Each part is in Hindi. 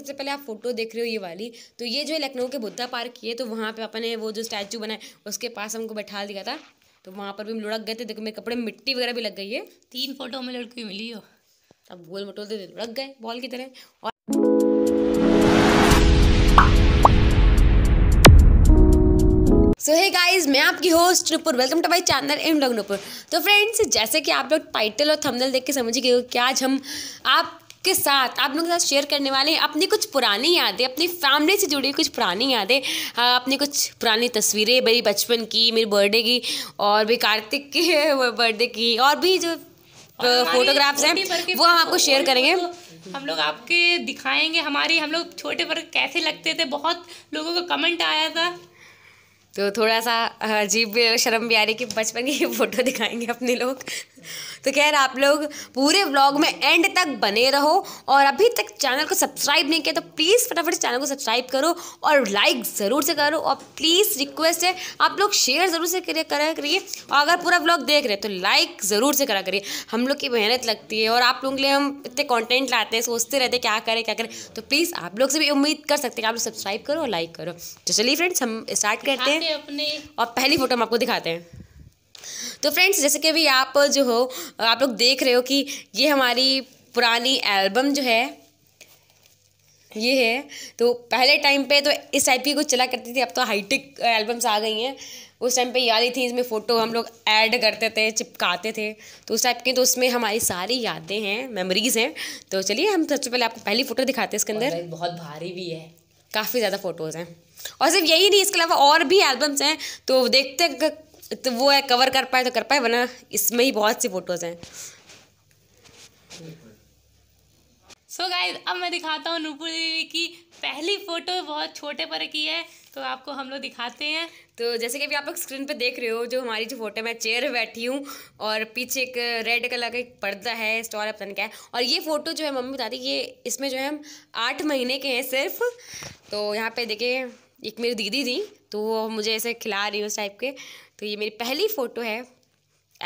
सबसे पहले आप फोटो देख रहे हो ये वाली तो ये जो लखनऊ के बुद्धा पार्क की है तो वहाँ पर अपने वो जो स्टैचू बनाए उसके पास हमको बैठा दिया था तो वहाँ पर भी हम लुढ़क गए थे देखो मेरे कपड़े में मिट्टी वगैरह भी लग गई है तीन फोटो हमें लड़की मिली हो अब गोल मटोल दे लुढ़क गए बॉल की तरह और सो हे गाइस मैं आपकी host Nupur welcome to my channel एम लग नुपुर तो फ्रेंड्स जैसे कि आप लोग टाइटल और थंबनेल देख के समझ गए हो कि आज हम आप के साथ आप लोगों के साथ शेयर करने वाले हैं अपनी कुछ पुरानी यादें अपनी फैमिली से जुड़ी कुछ पुरानी यादें हाँ, अपनी कुछ पुरानी तस्वीरें मेरी बचपन की मेरी बर्थडे की और भी कार्तिक के बर्थडे की और भी जो फोटोग्राफ्स हैं वो हम आपको शेयर करेंगे तो हम लोग आपके दिखाएंगे हमारी हम लोग छोटे पर कैसे लगते थे बहुत लोगों का कमेंट आया था तो थोड़ा सा हाँ, अजीब शर्म भी आ रही कि बचपन की फ़ोटो दिखाएंगे अपने लोग तो खैर आप लोग पूरे व्लॉग में एंड तक बने रहो और अभी तक चैनल को सब्सक्राइब नहीं किया तो प्लीज़ फटाफट चैनल को सब्सक्राइब करो और लाइक ज़रूर से करो और प्लीज़ रिक्वेस्ट है आप लोग शेयर ज़रूर से करा करिए और अगर पूरा व्लॉग देख रहे हैं तो लाइक ज़रूर से करा करिए हम लोग की मेहनत लगती है और आप लोगों के लिए हम इतने कॉन्टेंट लाते हैं सोचते रहते हैं क्या करें क्या करें तो प्लीज़ आप लोग से भी उम्मीद कर सकते हैं आप लोग सब्सक्राइब करो और लाइक करो तो चलिए फ्रेंड्स हम स्टार्ट करते हैं अपने और पहली फ़ोटो हम आपको दिखाते हैं तो फ्रेंड्स जैसे कि अभी आप जो हो आप लोग देख रहे हो कि ये हमारी पुरानी एल्बम जो है ये है तो पहले टाइम पे तो इस टाइप की कुछ चला करती थी अब तो हाईटेक एल्बम्स आ गई हैं उस टाइम पे याद ही थी इसमें फ़ोटो हम लोग ऐड करते थे चिपकाते थे तो उस टाइप की तो उसमें हमारी सारी यादें हैं मेमोरीज हैं तो चलिए हम सबसे पहले आपको पहली फ़ोटो दिखाते हैं इसके अंदर बहुत भारी भी है काफ़ी ज़्यादा फ़ोटोज़ हैं और सिर्फ यही नहीं इसके अलावा और भी एल्बम्स हैं तो देखते तो वो है कवर कर पाए तो कर पाए वरना इसमें ही बहुत सी फ़ोटोज़ हैं सो so गाइज अब मैं दिखाता हूँ नूपुर देवी की पहली फ़ोटो बहुत छोटे पर की है तो आपको हम लोग दिखाते हैं तो जैसे कि अभी आप लोग स्क्रीन पे देख रहे हो जो हमारी जो फोटो मैं चेयर बैठी हूँ और पीछे एक रेड कलर का एक पर्दा है स्टॉल है पता नहीं क्या है और ये फ़ोटो जो है मम्मी बताती ये इसमें जो है हम आठ महीने के हैं सिर्फ तो यहाँ पे देखिए एक मेरी दीदी थी तो वो मुझे ऐसे खिला रही उस टाइप के तो ये मेरी पहली फ़ोटो है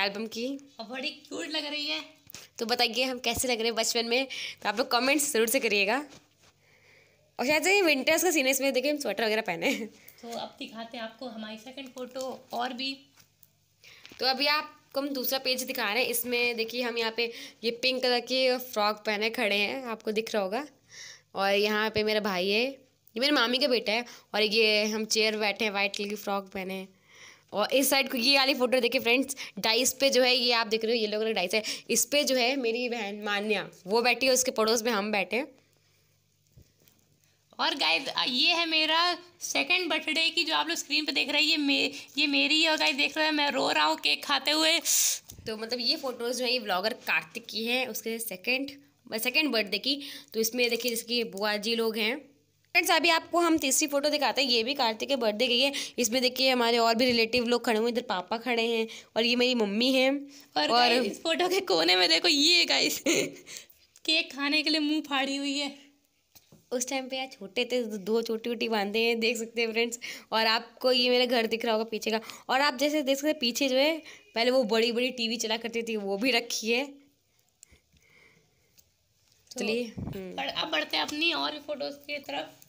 एल्बम की और बड़ी क्यूट लग रही है तो बताइए हम कैसे लग रहे हैं बचपन में तो आप लोग कमेंट्स ज़रूर से करिएगा और शायद ये विंटर्स का सीन है इसमें देखिए हम स्वेटर वगैरह पहने तो अब दिखाते हैं आपको हमारी सेकंड फ़ोटो और भी तो अभी आपको हम दूसरा पेज दिखा रहे हैं इसमें देखिए हम यहाँ पे ये पिंक कलर के फ्रॉक पहने खड़े हैं आपको दिख रहा होगा और यहाँ पे मेरा भाई है ये मेरे मामी का बेटा है और ये हम चेयर बैठे हैं वाइट कलर की फ्रॉक पहने हैं और इस साइड को ये वाली फोटो देखिए फ्रेंड्स डाइस पे जो है ये आप देख रहे हो ये लोगों ने डाइस है इस पे जो है मेरी बहन मान्या वो बैठी है उसके पड़ोस में हम बैठे हैं और गाय ये है मेरा सेकंड बर्थडे की जो आप लोग स्क्रीन पे देख रहे हैं ये मे ये मेरी है और गाय देख रहे हैं मैं रो रहा हूँ केक खाते हुए तो मतलब ये फ़ोटोज़ जो है ये ब्लॉगर कार्तिक की है उसके सेकंड सेकंड बर्थडे की तो इसमें देखिए जिसकी बुआ जी लोग हैं फ्रेंड्स अभी आपको हम तीसरी फोटो दिखाते हैं ये भी कार्तिक के बर्थडे की है इसमें देखिए हमारे और भी रिलेटिव लोग खड़े हुए इधर पापा खड़े हैं और ये मेरी मम्मी है और, और इस फोटो के कोने में देखो ये गाइस केक खाने के लिए मुंह फाड़ी हुई है उस टाइम पे यार छोटे थे तो दो छोटी छोटी बांधे हैं देख सकते हैं फ्रेंड्स और आपको ये मेरा घर दिख रहा होगा पीछे का और आप जैसे देख सकते पीछे जो है पहले वो बड़ी बड़ी टी चला करती थी वो भी रखी है तो चलिए हम्म। अब बढ़ते हैं अपनी और फोटोज की तरफ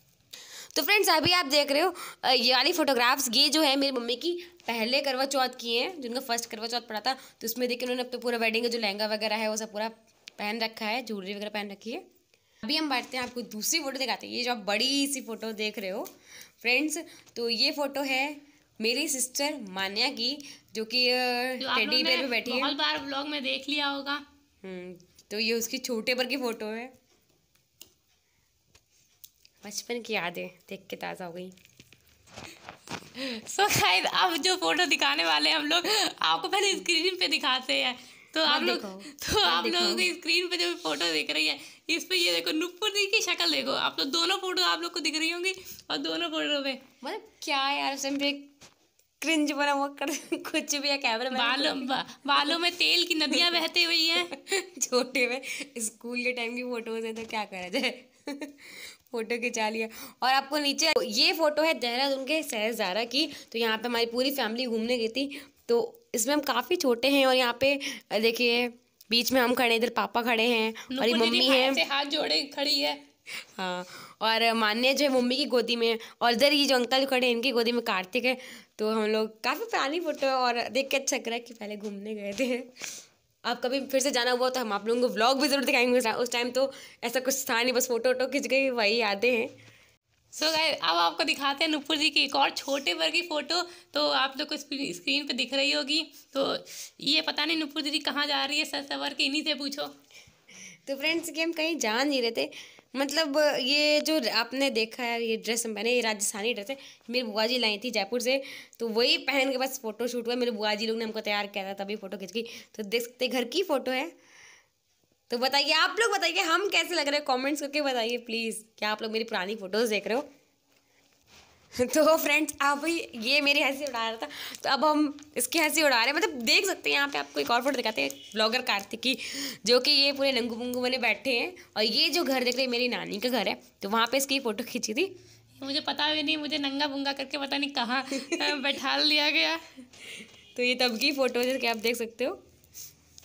तो फ्रेंड्स अभी आप देख रहे हो ये वाली फोटोग्राफ्स ये जो है मेरी मम्मी की पहले करवा चौथ की हैं जिनका फर्स्ट करवा चौथ पड़ा था तो उसमें देखिए उन्होंने अब तो पूरा वेडिंग का जो लहंगा वगैरह है वो सब पूरा पहन रखा है ज्वेलरी वगैरह पहन रखी है अभी हम बैठते हैं आपको दूसरी फ़ोटो दिखाते हैं ये जो आप बड़ी सी फ़ोटो देख रहे हो फ्रेंड्स तो ये फ़ोटो है मेरी सिस्टर मान्या की जो कि टेडी तो बेयर पे बैठी है बहुत बार ब्लॉग में देख लिया होगा हम्म, तो ये उसकी छोटे पर की फ़ोटो है बचपन की यादें देख के ताज़ा हो गई सो खैर अब जो फोटो दिखाने वाले हम लोग आपको पहले स्क्रीन पे दिखाते हैं तो आप लोग तो आप लोगों की स्क्रीन पे जो फोटो दिख रही है इस पे ये देखो नुपुर जी की शक्ल देखो आप लोग दोनों फोटो आप लोग को दिख रही होंगी और दोनों फोटो में मतलब क्या यार क्रिंज बना वो कर कुछ भी है कैमरा बालों बालों में तेल की नदियां बहती हुई हैं छोटे में स्कूल के टाइम की फ़ोटोज़ हैं तो क्या करा जाए फ़ोटो खिंचा लिया और आपको नीचे ये फ़ोटो है देहरादून के सहजारा की तो यहाँ पे हमारी पूरी फैमिली घूमने गई थी तो इसमें हम काफ़ी छोटे हैं और यहाँ पे देखिए बीच में हम खड़े इधर पापा खड़े हैं और मम्मी है हाथ जोड़े खड़ी है हाँ और मान्य जो है मम्मी की गोदी में और इधर ये जो अंकल खड़े हैं इनकी गोदी में कार्तिक है तो हम लोग काफ़ी पुरानी फोटो है और देख के अच्छा लग रहा है कि पहले घूमने गए थे आप कभी फिर से जाना हुआ तो हम आप लोगों को व्लॉग भी ज़रूर दिखाएंगे उस टाइम तो ऐसा कुछ था नहीं बस फ़ोटो वोटो खिंच गई वही आते हैं सो गाय अब आपको दिखाते हैं नूपुर जी की एक और छोटे भर की फ़ोटो तो आप लोग को स्क्रीन पे दिख रही होगी तो ये पता नहीं नूपुर दीदी कहाँ जा रही है सर सवर के इन्हीं से पूछो तो फ्रेंड्स कि हम कहीं जा नहीं रहे थे मतलब ये जो आपने देखा है ये ड्रेस हम पहने ये राजस्थानी ड्रेस है मेरी बुआ जी लाई थी जयपुर से तो वही पहन के बस फोटो शूट हुआ मेरे बुआ जी लोग ने हमको तैयार किया था तभी फ़ोटो खींच गई तो देख सकते घर की फ़ोटो है तो बताइए आप लोग बताइए हम कैसे लग रहे हैं कॉमेंट्स करके बताइए प्लीज़ क्या आप लोग मेरी पुरानी फ़ोटोज़ देख रहे हो तो फ्रेंड्स आप ये मेरी हंसी उड़ा रहा था तो अब हम इसकी हंसी उड़ा रहे हैं मतलब देख सकते हैं यहाँ पे आपको एक और फोटो दिखाते हैं ब्लॉगर कार्तिकी जो कि ये पूरे नंगू पंगू बने बैठे हैं और ये जो घर देख रहे हैं मेरी नानी का घर है तो वहाँ पे इसकी फ़ोटो खींची थी मुझे पता भी नहीं मुझे नंगा बुंगा करके पता नहीं कहाँ बैठा लिया गया तो ये तब की फ़ोटो है जैसे आप देख सकते हो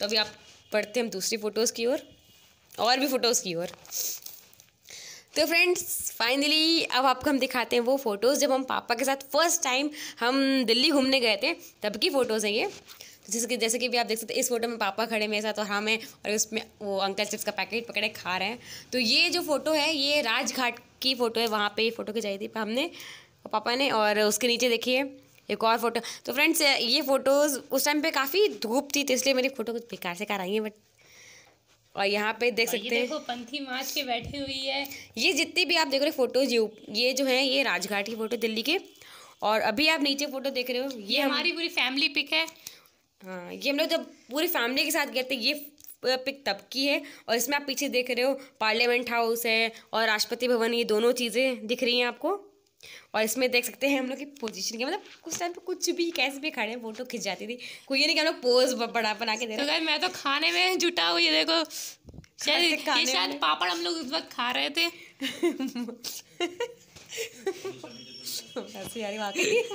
तो अभी आप पढ़ते हम दूसरी फ़ोटोज़ की ओर और भी फ़ोटोज़ की ओर तो फ्रेंड्स फाइनली अब आपको हम दिखाते हैं वो फ़ोटोज़ जब हम पापा के साथ फर्स्ट टाइम हम दिल्ली घूमने गए थे तब की फ़ोटोज़ हैं ये जैसे कि जैसे कि भी आप देख सकते हैं इस फोटो में पापा खड़े मेरे साथ और हम हाँ हैं और उसमें वो अंकल चिप्स का पैकेट पकड़े खा रहे हैं तो ये जो फ़ोटो है ये राजघाट की फ़ोटो है वहाँ पे ये फ़ोटो खिंचाई थी हमने पापा ने और उसके नीचे देखिए एक और फोटो तो फ्रेंड्स ये फ़ोटोज़ उस टाइम पे काफ़ी धूप थी तो इसलिए मेरी फ़ोटो कुछ बेकार से कर आई है बट और यहाँ पे देख सकते हैं देखो पंथी माच के बैठी हुई है ये जितनी भी आप देख रहे फोटोज ये ये जो है ये राजघाट की फोटो दिल्ली के और अभी आप नीचे फोटो देख रहे हो ये, ये हमारी पूरी फैमिली पिक है हाँ ये हम लोग जब पूरी फैमिली के साथ गए थे ये पिक तब की है और इसमें आप पीछे देख रहे हो पार्लियामेंट हाउस है और राष्ट्रपति भवन ये दोनों चीज़ें दिख रही हैं आपको और इसमें देख सकते हैं हम लोग की पोजीशन के मतलब कुछ टाइम पे कुछ भी कैसे भी खड़े फोटो खिंच जाती थी कोई ये नहीं कि हम लोग पोज बड़ा बना के दे तो रहे तो मैं तो खाने में जुटा हुई है देखो शायद ये शायद पापड़ हम लोग उस वक्त खा रहे थे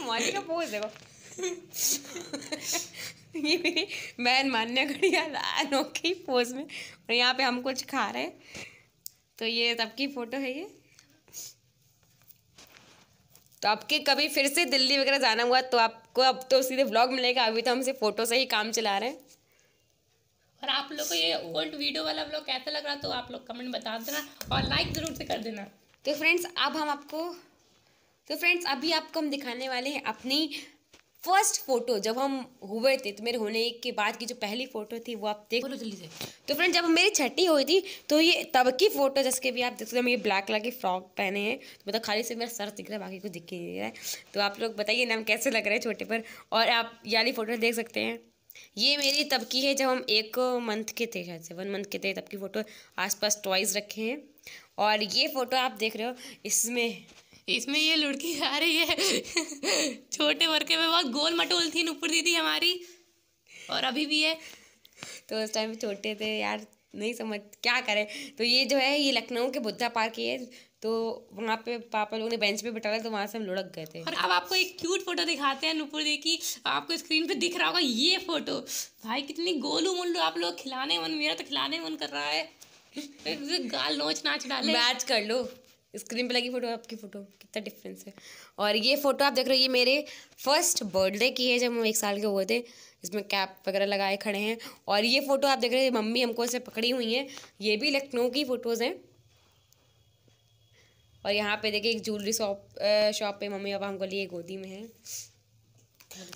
मानी का पोज देखो ये मेरी मैन मान्य घड़िया अनोखी पोज में और यहाँ पे हम कुछ खा रहे हैं तो ये तब की फ़ोटो है ये तो आपके कभी फिर से दिल्ली वगैरह जाना हुआ तो आपको अब तो सीधे व्लॉग मिलेगा अभी तो हमसे फ़ोटो से ही काम चला रहे हैं और आप लोग को ये ओल्ड वीडियो वाला व्लॉग कैसा लग रहा तो आप लोग कमेंट बता देना और लाइक ज़रूर से कर देना तो फ्रेंड्स अब हम आपको तो फ्रेंड्स अभी आपको हम दिखाने वाले हैं अपनी फर्स्ट फोटो जब हम हुए थे तो मेरे होने के बाद की जो पहली फोटो थी वो आप देख लो जल्दी से तो फ्रेंड जब मेरी छठी हुई थी तो ये तब की फोटो जिसके भी आप देख सकते हो ये ब्लैक कलर के फ्रॉक पहने हैं तो मतलब खाली से मेरा सर दिख रहा है बाकी कुछ दिख ही नहीं रहा है तो आप लोग बताइए नाम कैसे लग रहे हैं छोटे पर और आप ये वाली फोटो देख सकते हैं ये मेरी तब की है जब हम एक मंथ के थे शायद से वन मंथ के थे तब की फ़ोटो आसपास टॉयज़ रखे हैं और ये फ़ोटो आप देख रहे हो इसमें इसमें ये लुड़की आ रही है छोटे वर्के में बहुत गोल मटोल थी नुपुर दीदी हमारी और अभी भी है तो उस टाइम छोटे थे यार नहीं समझ क्या करें तो ये जो है ये लखनऊ के बुद्धा पार्क ही है तो वहाँ पे पापा लोगों ने बेंच पे लिया तो वहाँ से हम लुढ़क गए थे और अब आपको एक क्यूट फोटो दिखाते हैं नुपुर दी की आपको स्क्रीन पे दिख रहा होगा ये फोटो भाई कितनी गोलू मोलू आप लोग खिलाने मन मेरा तो खिलाने मन कर रहा है गाल नोच नाच डाल मैच कर लो स्क्रीन पे लगी फ़ोटो आपकी फ़ोटो कितना डिफरेंस है और ये फ़ोटो आप देख रहे हो ये मेरे फर्स्ट बर्थडे की है जब हम एक साल के हुए थे इसमें कैप वगैरह लगाए खड़े हैं और ये फ़ोटो आप देख रहे हो मम्मी हमको इसे पकड़ी हुई हैं ये भी लखनऊ की फ़ोटोज़ हैं और यहाँ पे देखिए एक ज्वेलरी शॉप शॉप पे मम्मी पापा हमको लिए गोदी में है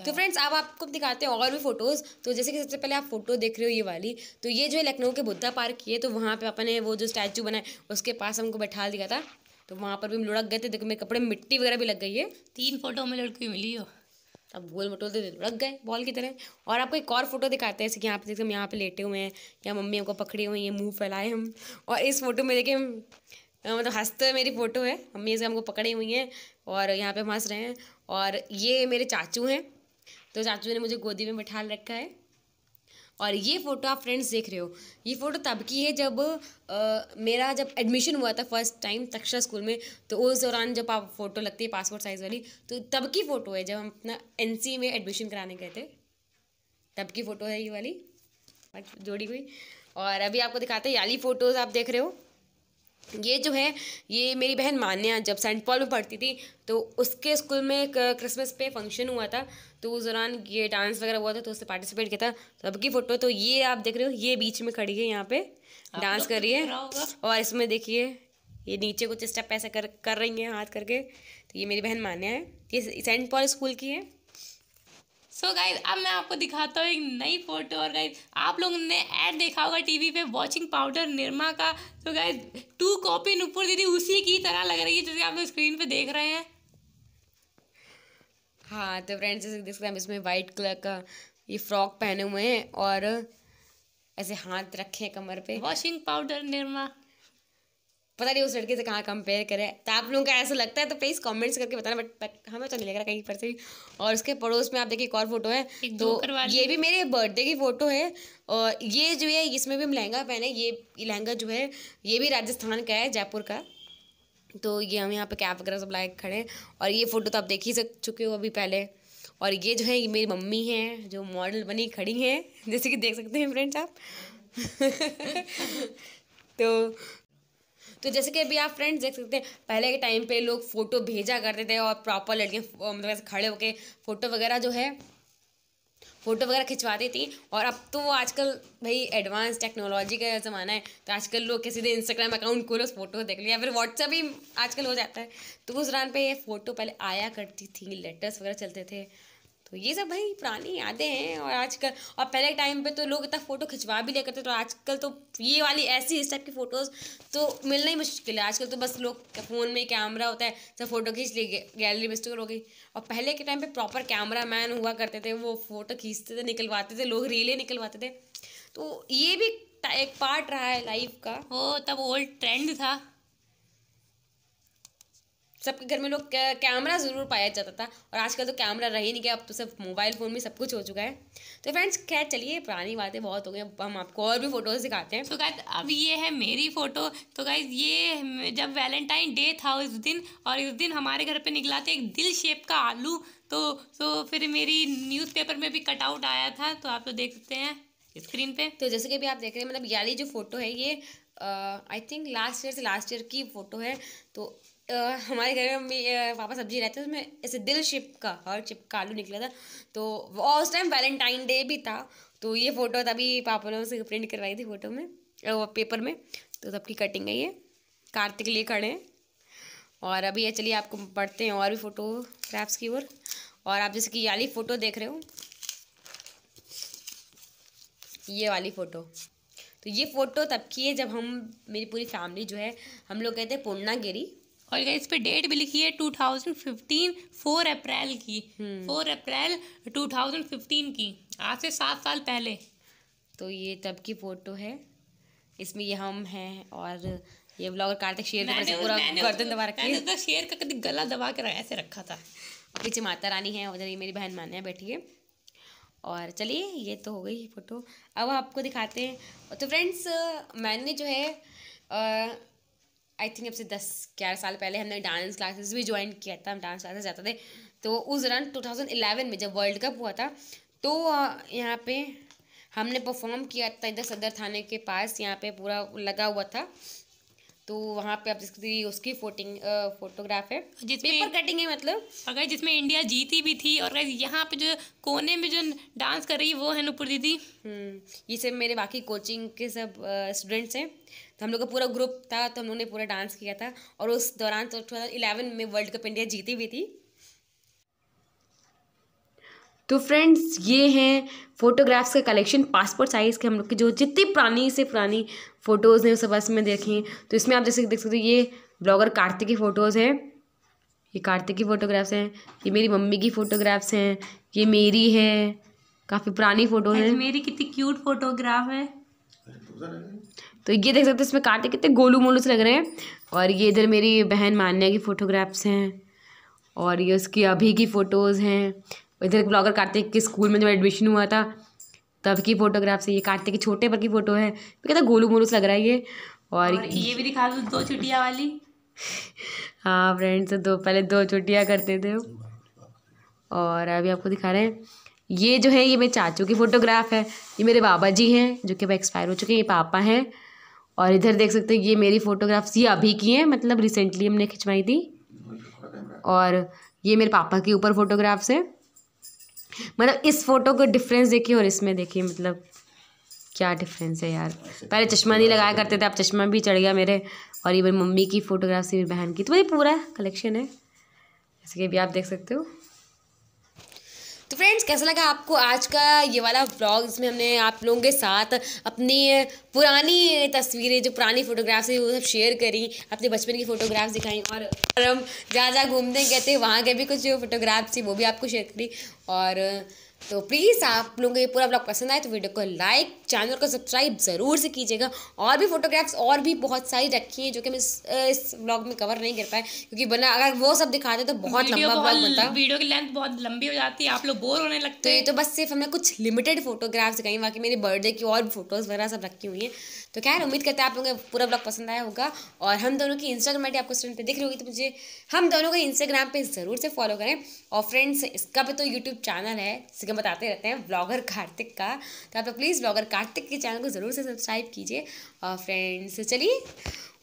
तो फ्रेंड्स अब आपको दिखाते हैं और भी फोटोज़ तो जैसे कि सबसे पहले आप फोटो देख रहे हो ये वाली तो ये जो है लखनऊ के बुद्धा पार्क की है तो वहाँ पे अपने वो जो स्टैचू बनाए उसके पास हमको बैठा दिया था तो वहाँ पर भी हम लुढ़क गए थे देखो मेरे कपड़े में मिट्टी वगैरह भी लग गई है तीन फोटो में लड़की मिली हो अब गोल मटोल तो लुढ़क गए बॉल की तरह और आपको एक और फोटो दिखाते हैं जैसे कि यहाँ पे देखते हम यहाँ पे लेटे हुए हैं या मम्मी हमको पकड़े हुए हैं मुँह फैलाए हम और इस फोटो में देखे हम मतलब हंसते हुए मेरी फ़ोटो है मम्मी से हमको पकड़े हुई हैं और यहाँ पर हम हंस रहे हैं और ये मेरे चाचू हैं तो चाचू ने मुझे गोदी में बैठा रखा है और ये फ़ोटो आप फ्रेंड्स देख रहे हो ये फ़ोटो तब की है जब आ, मेरा जब एडमिशन हुआ था फर्स्ट टाइम तक्षा स्कूल में तो उस दौरान जब आप फ़ोटो लगती है पासपोर्ट साइज़ वाली तो तब की फ़ोटो है जब हम अपना एन e में एडमिशन कराने गए थे तब की फ़ोटो है ये वाली जोड़ी हुई और अभी आपको दिखाते हैं याली फ़ोटोज़ आप देख रहे हो ये जो है ये मेरी बहन मान्या जब सेंट पॉल में पढ़ती थी तो उसके स्कूल में क्रिसमस पे फंक्शन हुआ था तो उस दौरान ये डांस वगैरह हुआ था तो उसने पार्टिसिपेट किया था सबकी तो की फ़ोटो तो ये आप देख रहे हो ये बीच में खड़ी है यहाँ पे डांस कर रही है और इसमें देखिए ये नीचे कुछ स्टेप ऐसे कर कर रही हैं हाथ करके तो ये मेरी बहन मान्या है ये सेंट पॉल स्कूल की है सो so गाइज अब मैं आपको दिखाता हूँ एक नई फोटो और गाइज आप लोगों ने ऐड देखा होगा टीवी पे वॉचिंग पाउडर निर्मा का तो गाइज टू कॉपी नुपुर दीदी उसी की तरह लग रही है जैसे आप लोग स्क्रीन पे देख रहे हैं हाँ तो फ्रेंड्स जैसे देख सकते हैं हम इसमें वाइट कलर का ये फ्रॉक पहने हुए हैं और ऐसे हाथ रखे हैं कमर पे वॉशिंग पाउडर निर्मा पता नहीं उस लड़के से कहाँ कंपेयर करे तो आप लोगों का ऐसा लगता है तो प्लीज़ कमेंट्स करके बताना बट हमें तो नहीं लग रहा कहीं पर से भी और उसके पड़ोस में आप देखिए एक और फोटो है तो ये भी मेरे बर्थडे की फ़ोटो है और ये जो है इसमें भी हम लहंगा पहने ये लहंगा जो है ये भी राजस्थान का है जयपुर का तो ये हम यहाँ पे कैब वगैरह सब लाए खड़े हैं और ये फ़ोटो तो आप देख ही सक चुके हो अभी पहले और ये जो है ये मेरी मम्मी हैं जो मॉडल बनी खड़ी हैं जैसे कि देख सकते हैं फ्रेंड्स आप तो तो जैसे कि अभी आप फ्रेंड्स देख सकते हैं पहले के टाइम पे लोग फ़ोटो भेजा करते थे और प्रॉपर लड़कियाँ मतलब ऐसे खड़े होकर फ़ोटो वगैरह जो है फ़ोटो वगैरह खिंचवाती थी और अब तो वो आजकल भाई एडवांस टेक्नोलॉजी का ज़माना है तो आजकल लोग किसी दिन इंस्टाग्राम अकाउंट खोलो उस फोटो देख लिया फिर व्हाट्सअप भी आजकल हो जाता है तो उस दौरान पर ये फ़ोटो पहले आया करती थी लेटर्स वगैरह चलते थे तो ये सब भाई पुरानी यादें हैं और आजकल और पहले टाइम पे तो लोग इतना फ़ोटो खिंचवा भी ले थे तो आजकल तो ये वाली ऐसी इस टाइप की फ़ोटोज़ तो मिलना ही मुश्किल है आजकल तो बस लोग फ़ोन में कैमरा होता है सब फ़ोटो खींच ली गैलरी में स्टोर हो गई और पहले के टाइम पे प्रॉपर कैमरा मैन हुआ करते थे वो फ़ोटो खींचते थे निकलवाते थे लोग रीलें निकलवाते थे तो ये भी एक पार्ट रहा है लाइफ का वो तब ओल्ड ट्रेंड था सबके घर में लोग कैमरा ज़रूर पाया जाता था और आजकल तो कैमरा रह ही नहीं गया अब तो सब मोबाइल फ़ोन में सब कुछ हो चुका है तो फ्रेंड्स खैर चलिए पुरानी बातें बहुत हो गई अब हम आपको और भी फ़ोटोज़ दिखाते हैं तो गाय गाइज अब ये है मेरी फ़ोटो तो गाइज ये जब वैलेंटाइन डे था उस दिन और इस दिन हमारे घर पर निकला था एक दिल शेप का आलू तो तो फिर मेरी न्यूज़पेपर में भी कटआउट आया था तो आप तो देख सकते हैं स्क्रीन पे तो जैसे कि अभी आप देख रहे हैं मतलब यारी जो फ़ोटो है ये आई थिंक लास्ट ईयर से लास्ट ईयर की फ़ोटो है तो हमारे घर में पापा सब्जी रहते उसमें ऐसे दिल शिप का हर चिप का आलू निकला था तो और उस टाइम वैलेंटाइन डे भी था तो ये फ़ोटो तभी पापा ने उसे प्रिंट करवाई थी फ़ोटो में वो पेपर में तो सबकी कटिंग है ये कार्तिक लिए खड़े हैं और अभी ये चलिए आपको पढ़ते हैं और भी फ़ोटो क्रैप्स की ओर और आप जैसे कि ये वाली फ़ोटो देख रहे हो ये वाली फ़ोटो तो ये फ़ोटो तब की है जब हम मेरी पूरी फैमिली जो है हम लोग गए थे पूर्णागिरी और इस पे डेट भी लिखी है 2015 फोर अप्रैल की फोर अप्रैल 2015 की आज से सात साल पहले तो ये तब की फोटो है इसमें ये हम हैं और ये ब्लॉगर कार्तिक शेर पूरा गर्दन दबा रखा है शेर का कभी गला दबा कर ऐसे रखा था पीछे माता रानी है उधर ये मेरी बहन मान्या बैठी है और चलिए ये तो हो गई फोटो अब आपको दिखाते हैं तो फ्रेंड्स मैंने जो है आई थिंक अब से दस ग्यारह साल पहले हमने डांस क्लासेस भी ज्वाइन किया था हम डांस क्लासेस जाते थे तो उस दौरान इलेवन में जब वर्ल्ड कप हुआ था तो यहाँ पे हमने परफॉर्म किया था इधर सदर थाने के पास यहाँ पे पूरा लगा हुआ था तो वहाँ पे आप जिसकी उसकी फोटिंग फोटोग्राफ है जिसमें पेपर कटिंग है मतलब अगर जिसमें इंडिया जीती भी थी और यहाँ पे जो कोने में जो डांस कर रही है वो है नूपुर दीदी हम्म, ये सब मेरे बाकी कोचिंग के सब स्टूडेंट्स हैं तो हम लोग का पूरा ग्रुप था तो हम लोगों ने पूरा डांस किया था और उस दौरान तो टू इलेवन में वर्ल्ड कप इंडिया जीती भी थी तो फ्रेंड्स ये हैं फोटोग्राफ्स का कलेक्शन पासपोर्ट साइज़ के हम लोग की जो जितनी पुरानी से पुरानी फ़ोटोज़ हैं सब में देखें तो इसमें आप जैसे देख सकते हो ये ब्लॉगर कार्तिक की फ़ोटोज़ हैं ये कार्तिक की फ़ोटोग्राफ्स हैं ये मेरी मम्मी की फ़ोटोग्राफ्स हैं ये मेरी है काफ़ी पुरानी फ़ोटो है मेरी कितनी क्यूट फोटोग्राफ है तो ये देख सकते हो इसमें कार्तिक कितने गोलू मोलू से लग रहे हैं और ये इधर मेरी बहन मान्या की फ़ोटोग्राफ्स हैं और ये उसकी अभी की फ़ोटोज़ हैं इधर ब्लॉगर कार्तिक के स्कूल में जब एडमिशन हुआ था तब की फ़ोटोग्राफ से ये कार्तिक के छोटे पर की फ़ोटो है कहता गोलू मोलू लग रहा है ये और, ये भी दिखा दो दो चुटिया वाली हाँ फ्रेंड्स दो पहले दो चुटिया करते थे और अभी आपको दिखा रहे हैं ये जो है ये मेरे चाचू की फ़ोटोग्राफ है ये मेरे बाबा जी हैं जो कि अब एक्सपायर हो चुके हैं ये पापा हैं और इधर देख सकते हैं ये मेरी फ़ोटोग्राफ्स ये अभी की हैं मतलब रिसेंटली हमने खिंचवाई थी और ये मेरे पापा के ऊपर फ़ोटोग्राफ्स हैं मतलब इस फोटो को डिफरेंस देखिए और इसमें देखिए मतलब क्या डिफरेंस है यार पहले चश्मा नहीं लगाया करते थे अब चश्मा भी चढ़ गया मेरे और ये मेरी मम्मी की फ़ोटोग्राफी मेरी बहन की तो ये पूरा कलेक्शन है जैसे कि अभी आप देख सकते हो तो फ्रेंड्स कैसा लगा आपको आज का ये वाला ब्लॉग इसमें हमने आप लोगों के साथ अपनी पुरानी तस्वीरें जो पुरानी फ़ोटोग्राफ्स वो सब शेयर करी अपने बचपन की फ़ोटोग्राफ्स दिखाई और हम जहाँ जहाँ घूमते गए थे वहाँ के भी कुछ फ़ोटोग्राफ्स थी वो भी आपको शेयर करी और तो प्लीज़ आप लोगों को ये पूरा ब्लॉग पसंद आए तो वीडियो को लाइक चैनल को सब्सक्राइब ज़रूर से कीजिएगा और भी फोटोग्राफ्स और भी बहुत सारी रखी हैं जो कि हम इस ब्लॉग में कवर नहीं कर पाए क्योंकि बना अगर वो सब दिखाते तो बहुत लंबा ब्लॉग बनता वीडियो की लेंथ बहुत लंबी हो जाती है आप लोग बोर होने लगते तो हैं तो, तो बस सिर्फ हमने कुछ लिमिटेड फोटोग्राफ्स दिखाई बाकी मेरे बर्थडे की और फोटोज़ वगैरह सब रखी हुई हैं तो क्या है उम्मीद करते हैं आप लोगों को पूरा ब्लॉग पसंद आया होगा और हम दोनों की इंस्टाग्राम आई आपको स्क्रीन पर दिख रही होगी तो मुझे हम दोनों को इंस्टाग्राम पर ज़रूर से फॉलो करें और फ्रेंड्स इसका भी तो यूट्यूब चैनल है जिसके बताते रहते हैं ब्लॉगर कार्तिक का तो आप लोग प्लीज़ ब्लॉगर कार्तिक के चैनल को ज़रूर से सब्सक्राइब कीजिए और फ्रेंड्स चलिए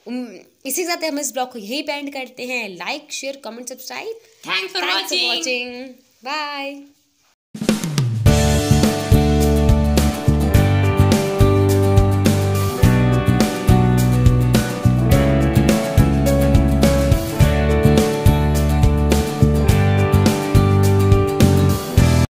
इसी के साथ हम इस ब्लॉग को यही पेंड करते हैं like share comment subscribe thanks for watching bye